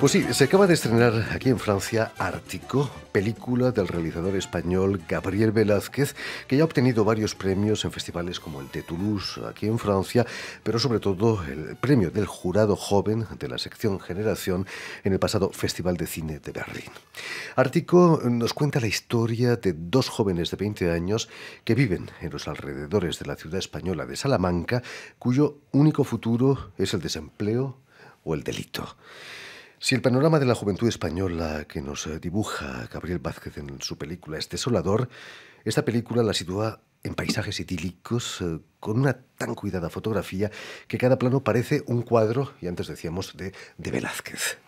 Pues sí, se acaba de estrenar aquí en Francia Ártico, película del realizador español Gabriel Velázquez, que ya ha obtenido varios premios en festivales como el de Toulouse aquí en Francia, pero sobre todo el premio del jurado joven de la sección Generación en el pasado Festival de Cine de Berlín. Ártico nos cuenta la historia de dos jóvenes de 20 años que viven en los alrededores de la ciudad española de Salamanca, cuyo único futuro es el desempleo o el delito. Si el panorama de la juventud española que nos eh, dibuja Gabriel Vázquez en su película es desolador, esta película la sitúa en paisajes idílicos, eh, con una tan cuidada fotografía que cada plano parece un cuadro, y antes decíamos, de, de Velázquez.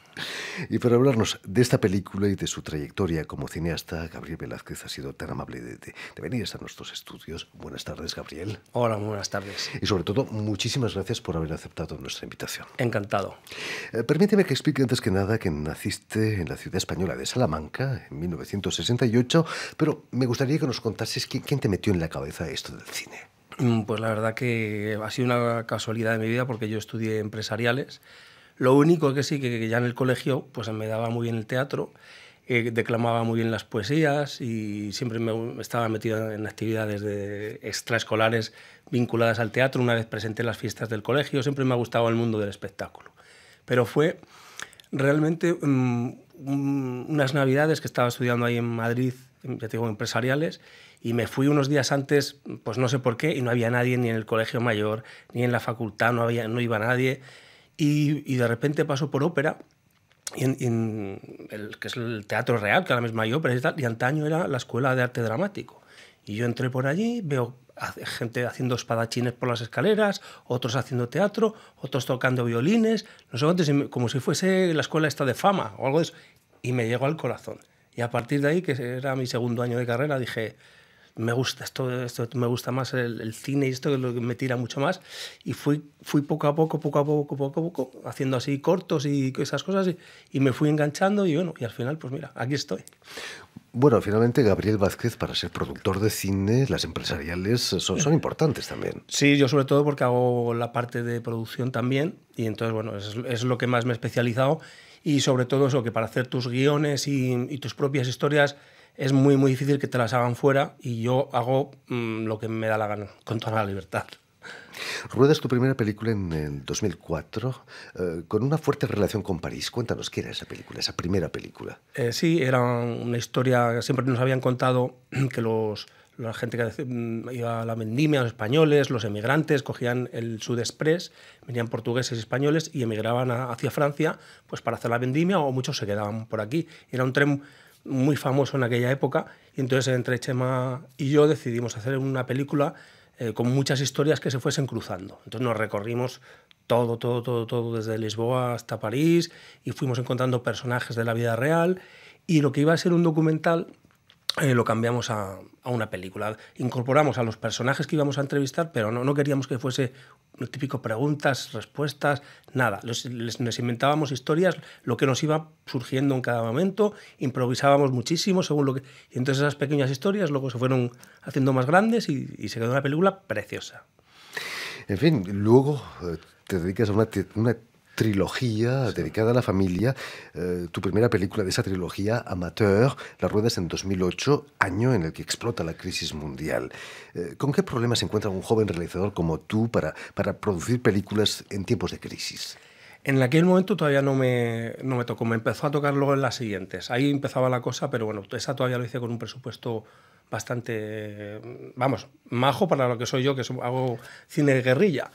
Y para hablarnos de esta película y de su trayectoria como cineasta, Gabriel Velázquez ha sido tan amable de, venir a nuestros estudios. Buenas tardes, Gabriel. Hola, buenas tardes. Y sobre todo, muchísimas gracias por haber aceptado nuestra invitación. Encantado. Eh, permíteme que explique antes que nada que naciste en la ciudad española de Salamanca en 1968, pero me gustaría que nos contases quién, quién te metió en la cabeza esto del cine. Mm, pues la verdad que ha sido una casualidad de mi vida porque yo estudié empresariales lo único que sí, que, ya en el colegio pues me daba muy bien el teatro, eh, declamaba muy bien las poesías y siempre me estaba metido en actividades extraescolares vinculadas al teatro. Una vez presenté las fiestas del colegio, siempre me ha gustado el mundo del espectáculo. Pero fue realmente mm, unas navidades que estaba estudiando ahí en Madrid, em, ya tengo empresariales, y me fui unos días antes, pues no sé por qué, y no había nadie ni en el colegio mayor, ni en la facultad, no, había, no iba nadie. Y, de repente paso por ópera, y en, el, que es el Teatro Real, que ahora mismo hay ópera y tal, y antaño era la Escuela de Arte Dramático. Y yo entré por allí, veo gente haciendo espadachines por las escaleras, otros haciendo teatro, otros tocando violines, no sé como si fuese la escuela esta de fama o algo de eso. Y me llegó al corazón. Y a partir de ahí, que era mi segundo año de carrera, dije, me gusta esto, me gusta más el, cine y esto lo que me tira mucho más. Y fui, fui poco a poco, poco a poco, poco a poco, haciendo así cortos y esas cosas y, me fui enganchando y bueno, y al final, pues mira, aquí estoy. Bueno, finalmente Gabriel Vázquez, para ser productor de cine, las empresariales son, son, importantes también. Sí, yo sobre todo porque hago la parte de producción también y entonces, bueno, es, lo que más me he especializado y sobre todo eso, que para hacer tus guiones y tus propias historias es muy, muy difícil que te las hagan fuera y yo hago mm, lo que me da la gana, con toda la libertad. Ruedas tu primera película en, 2004 eh, con una fuerte relación con París. Cuéntanos qué era esa película, esa primera película. Eh, sí, era una historia que siempre nos habían contado que los, la gente que mm, iba a la vendimia, los españoles, los emigrantes, cogían el Sud Express, venían portugueses y españoles y emigraban hacia Francia pues para hacer la vendimia o muchos se quedaban por aquí. Era un tren muy famoso en aquella época. Y entonces entre Chema y yo decidimos hacer una película eh, con muchas historias que se fuesen cruzando. Entonces nos recorrimos todo, todo, todo, todo, desde Lisboa hasta París y fuimos encontrando personajes de la vida real. Y lo que iba a ser un documental eh, lo cambiamos a, a, una película. Incorporamos a los personajes que íbamos a entrevistar, pero no, queríamos que fuese lo típico preguntas, respuestas, nada. les, inventábamos historias, lo que nos iba surgiendo en cada momento, improvisábamos muchísimo según lo que... Y entonces esas pequeñas historias luego se fueron haciendo más grandes y, se quedó una película preciosa. En fin, luego eh, te dedicas a una trilogía dedicada a la familia, eh, tu primera película de esa trilogía, Amateur, la ruedas en 2008, año en el que explota la crisis mundial. Eh, ¿Con qué problemas se encuentra un joven realizador como tú para, para producir películas en tiempos de crisis? En aquel momento todavía no me, no me tocó, me empezó a tocar luego en las siguientes. Ahí empezaba la cosa, pero bueno, esa todavía lo hice con un presupuesto bastante, vamos, majo para lo que soy yo, que hago cine de guerrilla.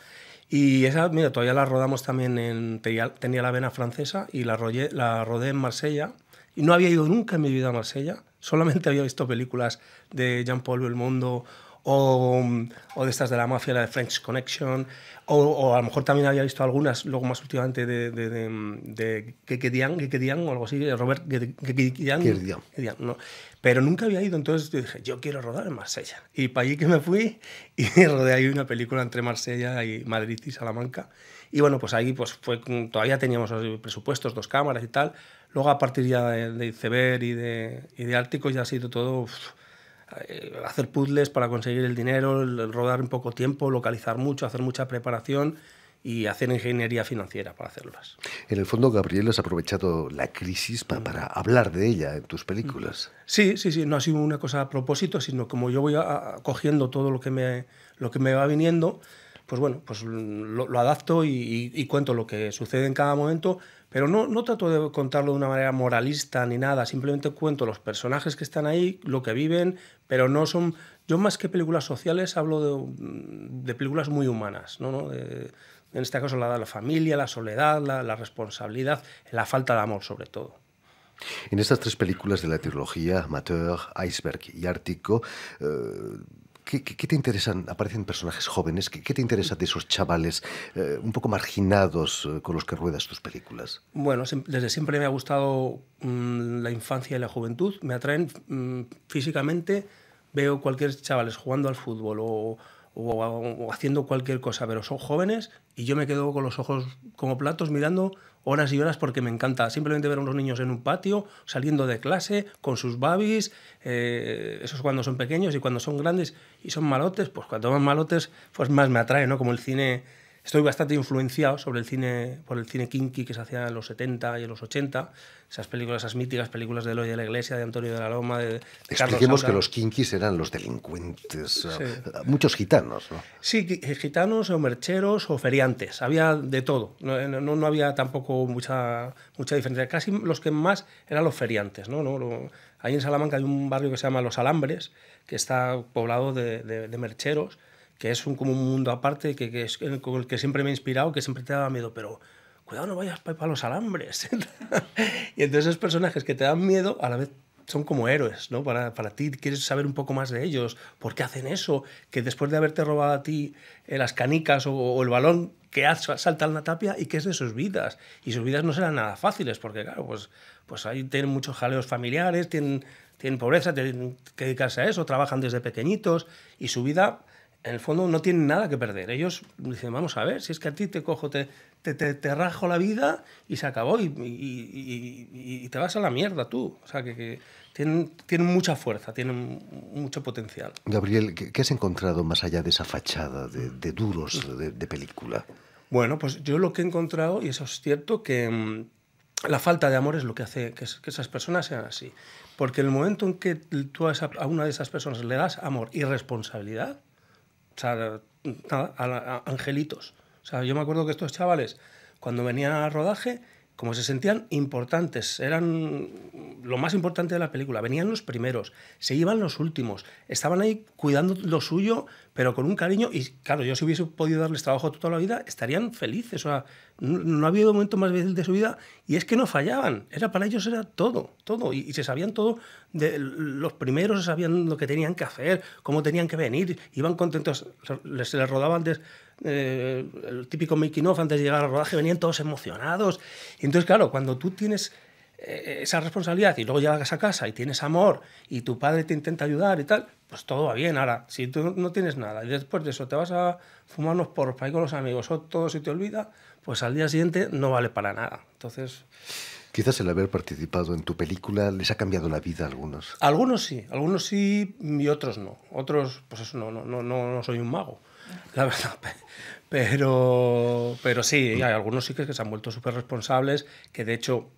Y esa, mira, todavía la rodamos también en. Tenía, la vena francesa y la, la rodé en Marsella. Y no había ido nunca en mi vida a Marsella. Solamente había visto películas de Jean-Paul Belmondo Mm, o, de estas de la mafia, la de French Connection, o, a lo mejor también había visto algunas, luego más últimamente, de, de, querían? de querían? Mm, o algo así, Robert querían? ¿Qué no. Pero nunca había ido, entonces yo dije, yo quiero rodar en Marsella. Y para allí que me fui, y rodé ahí una película entre Marsella y Madrid y Salamanca. Y bueno, pues ahí pues fue, todavía teníamos presupuestos, dos cámaras y tal. Luego a partir ya de, Iceberg y de, y de Ártico ya ha sido todo... Eh, hacer puzzles para conseguir el dinero, rodar en poco tiempo, localizar mucho, hacer mucha preparación y hacer ingeniería financiera para hacerlas. En el fondo, Gabriel, has aprovechado la crisis para hablar de ella en tus películas. Sí, sí, sí, no ha sido una cosa a propósito, sino como yo voy cogiendo todo lo que lo que me va viniendo, pues bueno, pues lo, adapto y, cuento lo que sucede en cada momento, pero no, no trato de contarlo de una manera moralista ni nada, simplemente cuento los personajes que están ahí, lo que viven, pero no son... Yo más que películas sociales hablo de, películas muy humanas, ¿no? en este caso la, la familia, la soledad, la, responsabilidad, la falta de amor sobre todo. En estas tres películas de la trilogía Amateur, Iceberg y Ártico, eh, ¿Qué, te interesan? Aparecen personajes jóvenes. ¿Qué, te interesa de esos chavales eh, un poco marginados eh, con los que ruedas tus películas? Bueno, desde siempre me ha gustado mm, la infancia y la juventud. Me atraen mm, físicamente. Veo cualquier chavales jugando al fútbol o, haciendo cualquier cosa, pero son jóvenes y yo me quedo con los ojos como platos mirando horas y horas porque me encanta simplemente ver a unos niños en un patio, saliendo de clase, con sus babies, eh, esos cuando son pequeños y cuando son grandes y son malotes, pues cuando más malotes, pues más me atrae, ¿no? Como el cine Estoy bastante influenciado sobre el cine, por el cine kinky que se hacía en los 70 y en los 80. Esas películas, esas míticas películas de Eloy de la Iglesia, de Antonio de la Loma, de, Expliquemos que los kinkis eran los delincuentes, muchos gitanos, ¿no? Sí, eh, gitanos o mercheros o feriantes. Había de todo. Eh, no, no, había tampoco mucha, mucha diferencia. Casi los que más eran los feriantes, ¿no? no ahí en Salamanca hay un barrio que se llama Los Alambres, que está poblado de, de, de mercheros que es un, como un mundo aparte, que, es eh, con el que siempre me he inspirado, que siempre te daba miedo, pero cuidado, no vayas para los alambres. y entonces esos personajes que te dan miedo, a la vez son como héroes, ¿no? Para, ti quieres saber un poco más de ellos, por qué hacen eso, que después de haberte robado a ti eh, las canicas o, el balón, que saltar la tapia y que es de sus vidas. Y sus vidas no serán nada fáciles, porque claro, pues, pues ahí tienen muchos jaleos familiares, tienen, tienen pobreza, tienen que dedicarse a eso, trabajan desde pequeñitos y su vida en el fondo no tienen nada que perder. Ellos dicen, vamos a ver, si es que a ti te cojo, te, te, te, rajo la vida y se acabó y, y, y, te vas a la mierda tú. O sea, que, tienen, tienen, mucha fuerza, tienen mucho potencial. Gabriel, ¿qué, has encontrado más allá de esa fachada de, duros de, película? Bueno, pues yo lo que he encontrado, y eso es cierto, que mm, la falta de amor es lo que hace que, esas personas sean así. Porque el momento en que tú a una de esas personas le das amor y responsabilidad, o sea, a, angelitos. O sea, yo me acuerdo que estos chavales, cuando venían al rodaje, como se sentían importantes, eran lo más importante de la película, venían los primeros, se iban los últimos, estaban ahí cuidando lo suyo, pero con un cariño, y claro, yo si hubiese podido darles trabajo toda la vida, estarían felices, o sea, no, ha habido momento más difícil de su vida, y es que no fallaban, era para ellos era todo, todo, y, se sabían todo, de, los primeros sabían lo que tenían que hacer, cómo tenían que venir, iban contentos, les, les rodaban... De, eh, el típico making off antes de llegar al rodaje, venían todos emocionados. Y entonces, claro, cuando tú tienes eh, esa responsabilidad y luego llegas a casa y tienes amor y tu padre te intenta ayudar y tal, pues todo va bien. Ahora, si tú no tienes nada y después de eso te vas a fumar porros para ir con los amigos o todo se te olvida, pues al día siguiente no vale para nada. Entonces... Quizás el haber participado en tu película les ha cambiado la vida a algunos. Algunos sí, algunos sí y otros no. Otros, pues eso, no, no, no, no soy un mago la verdad. Pero, pero sí, hay algunos sí que se han vuelto súper responsables, que de hecho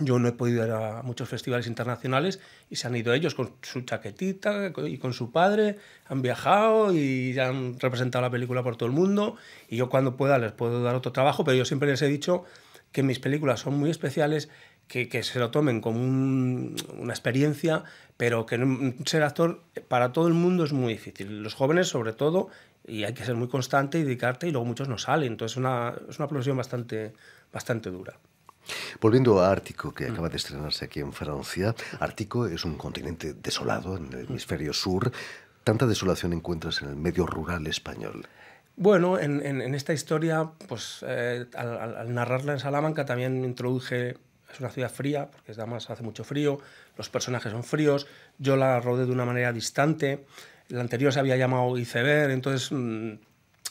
yo no he podido ir a muchos festivales internacionales y se han ido ellos con su chaquetita y con su padre, han viajado y han representado la película por todo el mundo y yo cuando pueda les puedo dar otro trabajo, pero yo siempre les he dicho que mis películas son muy especiales, que, que se lo tomen como una experiencia, pero que ser actor para todo el mundo es muy difícil. Los jóvenes sobre todo y hay que ser muy constante y dedicarte y luego muchos no salen. Entonces una, es una profesión bastante, bastante dura. Volviendo a Ártico, que mm. acaba de estrenarse aquí en Francia, Ártico es un continente desolado en el mm. hemisferio sur. ¿Tanta desolación encuentras en el medio rural español? Bueno, en, en, esta historia, pues eh, al, al, narrarla en Salamanca también introduje, es una ciudad fría, porque además hace mucho frío, los personajes son fríos, yo la rodé de una manera distante, el anterior se había llamado iceberg, entonces mm,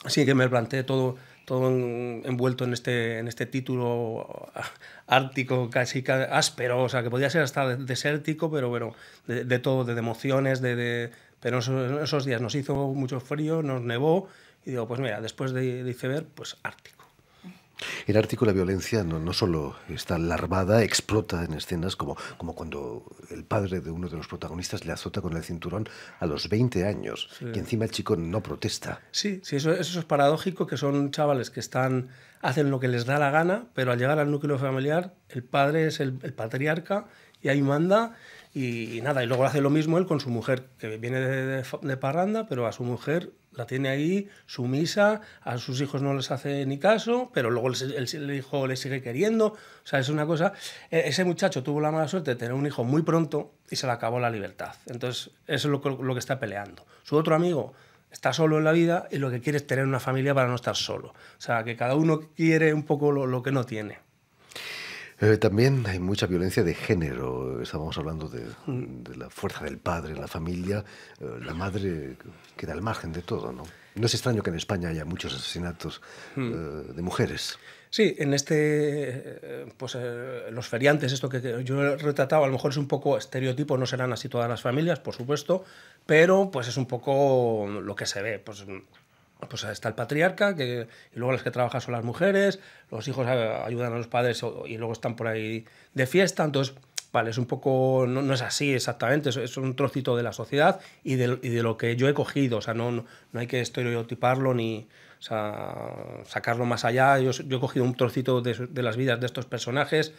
sí que me planteé todo, todo envuelto en este, en este título ártico, casi áspero, o sea, que podía ser hasta desértico, pero bueno, de, todo, de, emociones, de, pero esos, esos días nos hizo mucho frío, nos nevó, y digo, pues mira, después de, de iceberg, pues ártico. El Ártico la violencia no, solo está larvada, explota en escenas como, como cuando el padre de uno de los protagonistas le azota con el cinturón a los 20 años y encima el chico no protesta. Sí, sí eso, es paradójico, que son chavales que están hacen lo que les da la gana, pero al llegar al núcleo familiar el padre es el patriarca y ahí manda y, nada, y luego hace lo mismo él con su mujer, que viene de, parranda, pero a su mujer la tiene ahí sumisa, a sus hijos no les hace ni caso, pero luego el, hijo le sigue queriendo. O sea, es una cosa. E, ese muchacho tuvo la mala suerte de tener un hijo muy pronto y se le acabó la libertad. Entonces, eso es lo, que está peleando. Su otro amigo está solo en la vida y lo que quiere es tener una familia para no estar solo. O sea, que cada uno quiere un poco lo que no tiene. Eh, también hay mucha violencia de género. Estábamos hablando de, la fuerza del padre en la familia. Eh, la madre queda al margen de todo, ¿no? No es extraño que en España haya muchos asesinatos hmm. eh, de mujeres. Sí, en este, pues los feriantes, esto que yo he retratado, a lo mejor es un poco estereotipo, no serán así todas las familias, por supuesto, pero pues es un poco lo que se ve, pues pues está el patriarca, que, y luego las que trabajan son las mujeres, los hijos eh, ayudan a los padres y luego están por ahí de fiesta, entonces, vale, es un poco, no, es así exactamente, es, un trocito de la sociedad y de, y de, lo que yo he cogido, o sea, no, no, no hay que estereotiparlo ni sacarlo más allá, yo, he cogido un trocito de, de las vidas de estos personajes,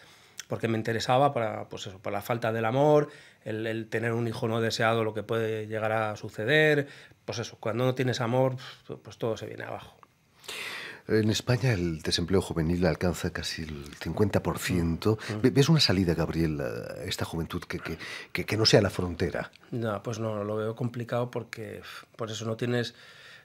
porque me interesaba para, pues eso, por la falta del amor, el, tener un hijo no deseado, lo que puede llegar a suceder, pues eso, cuando no tienes amor, pues todo se viene abajo. En España el desempleo juvenil alcanza casi el 50%. ¿Ves una salida, Gabriel, a esta juventud que, que, que no sea la frontera? No, pues no, lo veo complicado porque por eso no tienes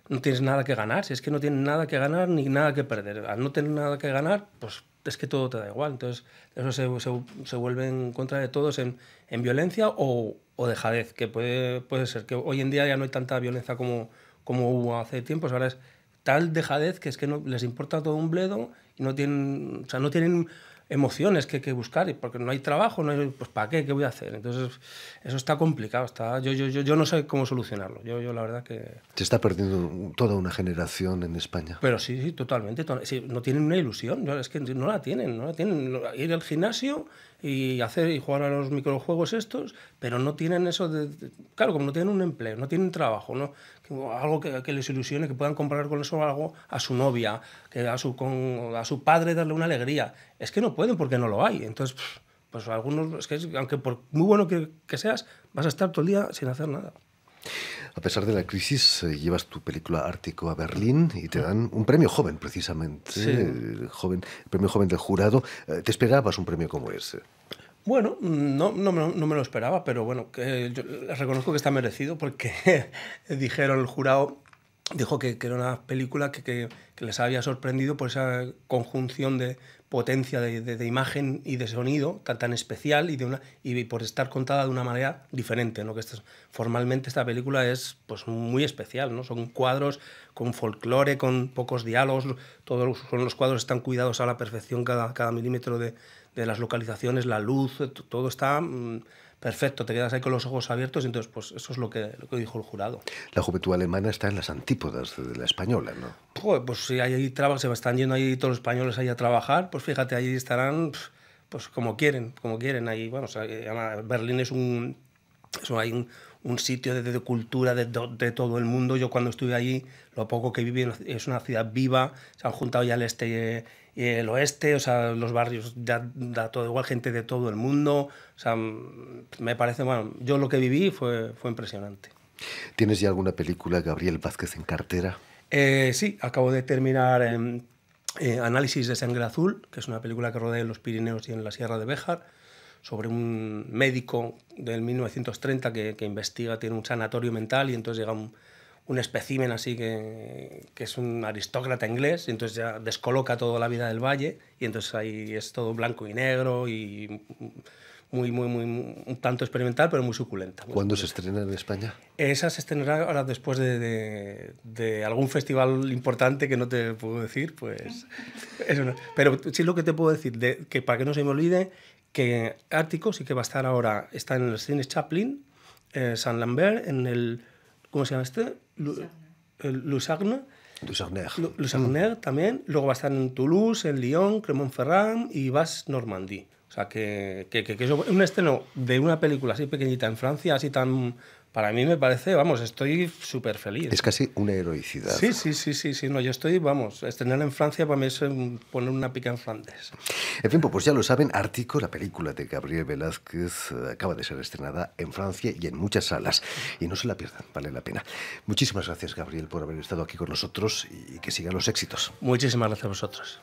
no tienes nada que ganar. Si es que no tienes nada que ganar ni nada que perder. Al no tener nada que ganar, pues es que todo te da igual. Entonces, eso se, se, vuelve en contra de todos en, violencia o, o, dejadez, que puede, puede ser que hoy en día ya no hay tanta violencia como, como hubo hace tiempos. Ahora es tal dejadez que es que no les importa todo un bledo y no tienen, o sea, no tienen emociones que hay que buscar, y porque no hay trabajo, no pues ¿para qué? ¿Qué voy a hacer? Entonces, eso está complicado, está, yo, yo, yo, yo no sé cómo solucionarlo, yo, yo la verdad que... Se está perdiendo toda una generación en España. Pero sí, sí totalmente, no tienen una ilusión, es que no la tienen, no la tienen, ir al gimnasio y hacer y jugar a los microjuegos estos, pero no tienen eso de, claro, como no tienen un empleo, no tienen trabajo, no algo que, les ilusione, que puedan comprar con eso algo a su novia, que a su a su padre darle una alegría, es que no pueden porque no lo hay. Entonces, pues algunos es que aunque por muy bueno que seas, vas a estar todo el día sin hacer nada. A pesar de la crisis, eh, llevas tu película Ártico a Berlín y te dan un premio joven, precisamente. El eh, joven, premio joven del jurado. Eh, ¿Te esperabas un premio como ese? Bueno, no, no, me lo esperaba, pero bueno, yo reconozco que está merecido porque dijeron el jurado dijo que, era una película que, les había sorprendido por esa conjunción de potencia de, imagen y de sonido tan, tan especial y, de una, y por estar contada de una manera diferente. lo Que formalmente esta película es pues, muy especial. ¿no? Son cuadros con folclore, con pocos diálogos. Todos los, los cuadros están cuidados a la perfección, cada, cada milímetro de, de las localizaciones, la luz, eh, todo está mm, perfecto, te quedas ahí con los ojos abiertos y entonces pues eso es lo que, lo que dijo el jurado. La juventud alemana está en las antípodas de la española, ¿no? pues si ahí se están yendo ahí todos los españoles ahí a trabajar, pues fíjate, ahí estarán pues como quieren, como quieren. Ahí, bueno, eh, Berlín es un, un, sitio de, cultura de, todo el mundo. Yo cuando estuve allí, lo poco que viví es una ciudad viva, se han juntado ya el este eh, el oeste, o sea, los barrios, ya da todo igual, gente de todo el mundo. O sea, mm, me parece, bueno, yo lo que viví fue, fue impresionante. ¿Tienes ya alguna película, Gabriel Vázquez, en cartera? Eh, sí, acabo de terminar em, eh, Análisis de Sangre Azul, que es una película que rodea en los Pirineos y en la Sierra de Béjar, sobre un médico del 1930 que, que investiga, tiene un sanatorio mental y entonces llega un un espécimen así que, es un aristócrata inglés, y entonces ya descoloca toda la vida del valle, y entonces ahí es todo blanco y negro y muy, muy, muy, un tanto experimental, pero muy suculenta. ¿Cuándo se estrena en España? Esa se estrenará ahora después de, algún festival importante que no te puedo decir, pues... pero sí lo que te puedo decir, que para que no se me olvide, que Ártico sí que va a estar ahora, está en el Cine Chaplin, en eh, San Lambert, en el... ¿Cómo se llama este? Lusagne. también. Luego va a estar en Toulouse, en Lyon, cremont ferrand y vas Normandie. O sea, que, que, que, es un estreno de una película así pequeñita en Francia, así tan para mí me parece, vamos, estoy súper feliz. Es casi una heroicidad. Sí, sí, sí, sí, no, yo estoy, vamos, estrenar en Francia para mí es poner una pica en Flandes. En fin, pues ya lo saben, Ártico, la película de Gabriel Velázquez, acaba de ser estrenada en Francia y en muchas salas. Y no se la pierdan, vale la pena. Muchísimas gracias, Gabriel, por haber estado aquí con nosotros y que sigan los éxitos. Muchísimas gracias a vosotros.